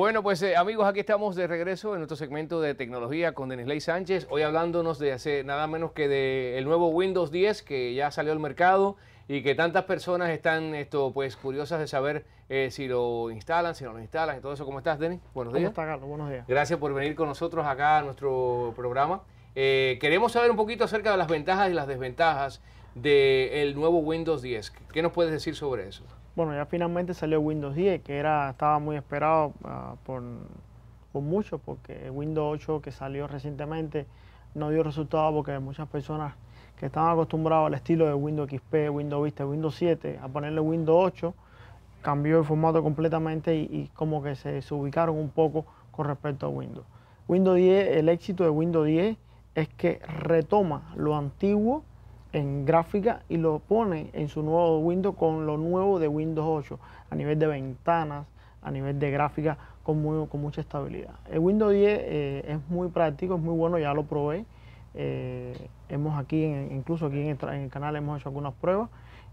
Bueno, pues eh, amigos, aquí estamos de regreso en nuestro segmento de tecnología con Denis Ley Sánchez. Hoy hablándonos de hace nada menos que del nuevo Windows 10 que ya salió al mercado y que tantas personas están esto, pues curiosas de saber eh, si lo instalan, si no lo instalan y todo eso. ¿Cómo estás, Denis? Buenos días. ¿Cómo Buenos días. Gracias por venir con nosotros acá a nuestro programa. Eh, queremos saber un poquito acerca de las ventajas y las desventajas del nuevo Windows 10. ¿Qué nos puedes decir sobre eso? Bueno, ya finalmente salió Windows 10, que era, estaba muy esperado ah, por, por muchos, porque Windows 8 que salió recientemente no dio resultado porque muchas personas que estaban acostumbradas al estilo de Windows XP, Windows Vista, Windows 7, a ponerle Windows 8, cambió el formato completamente y, y como que se desubicaron un poco con respecto a Windows. Windows 10, el éxito de Windows 10 es que retoma lo antiguo en gráfica y lo pone en su nuevo Windows con lo nuevo de Windows 8 a nivel de ventanas, a nivel de gráfica con, con mucha estabilidad. El Windows 10 eh, es muy práctico, es muy bueno, ya lo probé. Eh, hemos aquí, incluso aquí en el, canal hemos hecho algunas pruebas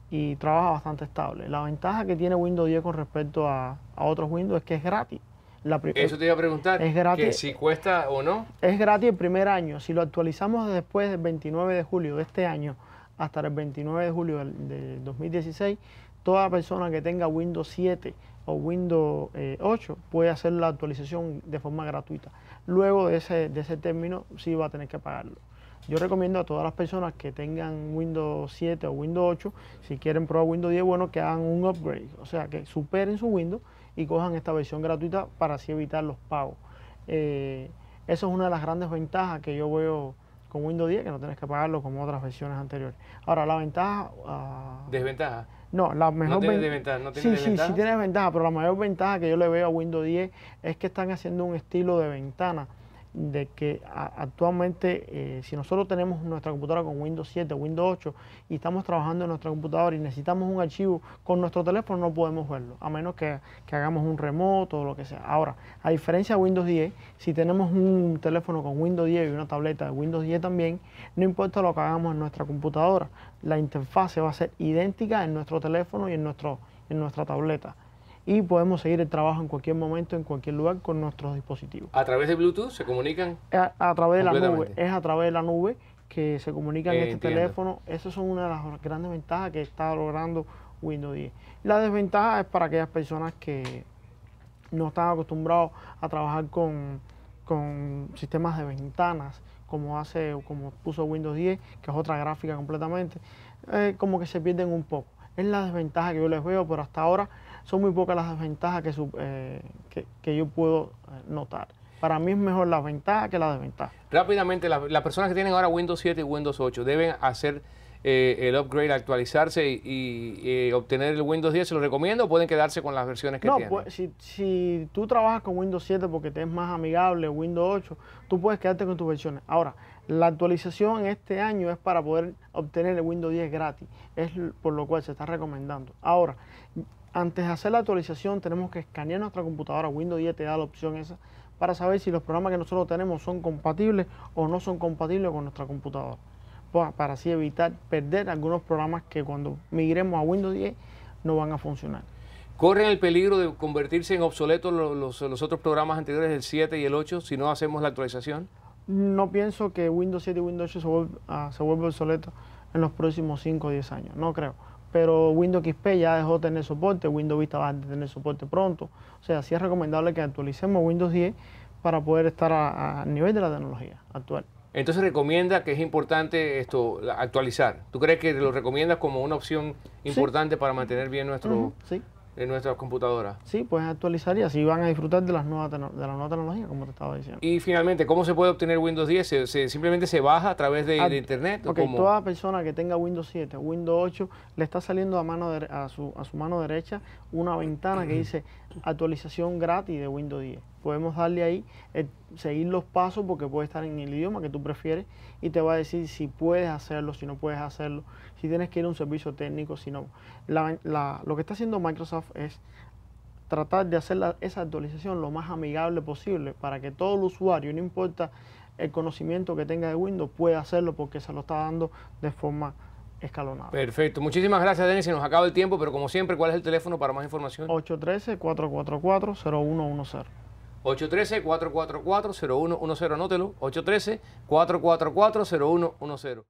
y trabaja bastante estable. La ventaja que tiene Windows 10 con respecto a, otros Windows es que es gratis. La Eso te iba a preguntar, que si cuesta o no. Es gratis el primer año. Si lo actualizamos después del 29 de julio de este año, hasta el 29 de julio del 2016, toda persona que tenga Windows 7 o Windows 8 eh, puede hacer la actualización de forma gratuita. Luego de ese, término sí va a tener que pagarlo. Yo recomiendo a todas las personas que tengan Windows 7 o Windows 8, si quieren probar Windows 10, bueno, que hagan un upgrade, o sea, que superen su Windows y cojan esta versión gratuita para así evitar los pagos. Eh, eso es una de las grandes ventajas que yo veo con Windows 10 que no tienes que pagarlo como otras versiones anteriores. Ahora, la ventaja... Ah, ¿Desventaja? No, la mejor... No tiene desventaja, no tiene Sí, sí, sí tienes ventaja, pero la mayor ventaja que yo le veo a Windows 10 es que están haciendo un estilo de ventana de que actualmente eh, si nosotros tenemos nuestra computadora con Windows 7, Windows 8 y estamos trabajando en nuestra computadora y necesitamos un archivo con nuestro teléfono no podemos verlo, a menos que, hagamos un remoto o lo que sea. Ahora, a diferencia de Windows 10, si tenemos un teléfono con Windows 10 y una tableta de Windows 10 también, no importa lo que hagamos en nuestra computadora, la interfase va a ser idéntica en nuestro teléfono y en, nuestro, en nuestra tableta y podemos seguir el trabajo en cualquier momento, en cualquier lugar con nuestros dispositivos. ¿A través de Bluetooth se comunican? A, través de la nube, es a través de la nube que se comunican eh, en este teléfono. Esas son una de las grandes ventajas que está logrando Windows 10. La desventaja es para aquellas personas que no están acostumbrados a trabajar con, con sistemas de ventanas, como hace, como puso Windows 10, que es otra gráfica completamente, eh, como que se pierden un poco. Es la desventaja que yo les veo, pero hasta ahora son muy pocas las ventajas que, eh, que, yo puedo eh, notar. Para mí es mejor la ventaja que la desventaja. Rápidamente, las personas que tienen ahora Windows 7 y Windows 8 deben hacer eh, el upgrade, actualizarse y, obtener el Windows 10. ¿Se lo recomiendo o pueden quedarse con las versiones que tienen? No, pues, si, si tú trabajas con Windows 7 porque te es más amigable, Windows 8, tú puedes quedarte con tus versiones. Ahora, la actualización este año es para poder obtener el Windows 10 gratis, es por lo cual se está recomendando. Ahora, antes de hacer la actualización tenemos que escanear nuestra computadora. Windows 10 te da la opción esa para saber si los programas que nosotros tenemos son compatibles o no son compatibles con nuestra computadora. Para, así evitar perder algunos programas que cuando migremos a Windows 10 no van a funcionar. ¿Corren el peligro de convertirse en obsoletos los, otros programas anteriores, el 7 y el 8, si no hacemos la actualización? No pienso que Windows 7 y Windows 8 se ah, vuelvan obsoletos en los próximos 5 o 10 años, no creo pero Windows XP ya dejó de tener soporte, Windows Vista va a tener soporte pronto. O sea, sí es recomendable que actualicemos Windows 10 para poder estar a nivel de la tecnología actual. Entonces recomienda que es importante esto actualizar. ¿Tú crees que lo recomiendas como una opción importante para mantener bien nuestro, sí en nuestras computadoras. Sí, pues actualizar y así van a disfrutar de, las nuevas de la nueva tecnología, como te estaba diciendo. Y finalmente, ¿cómo se puede obtener Windows 10? simplemente se baja a través de, ah, Internet? Porque toda persona que tenga Windows 7 o Windows 8 le está saliendo a, mano a, su, a su mano derecha una ventana que dice actualización gratis de Windows 10 podemos darle ahí, eh, seguir los pasos porque puede estar en el idioma que tú prefieres y te va a decir si puedes hacerlo, si no puedes hacerlo, si tienes que ir a un servicio técnico, si no. lo que está haciendo Microsoft es tratar de hacer esa actualización lo más amigable posible para que todo el usuario, no importa el conocimiento que tenga de Windows, pueda hacerlo porque se lo está dando de forma escalonada. Perfecto. Muchísimas gracias, Denis. Se nos acaba el tiempo, pero como siempre, ¿cuál es el teléfono para más información? 813-444-0110. 813-444-0110, anótelo, 813-444-0110.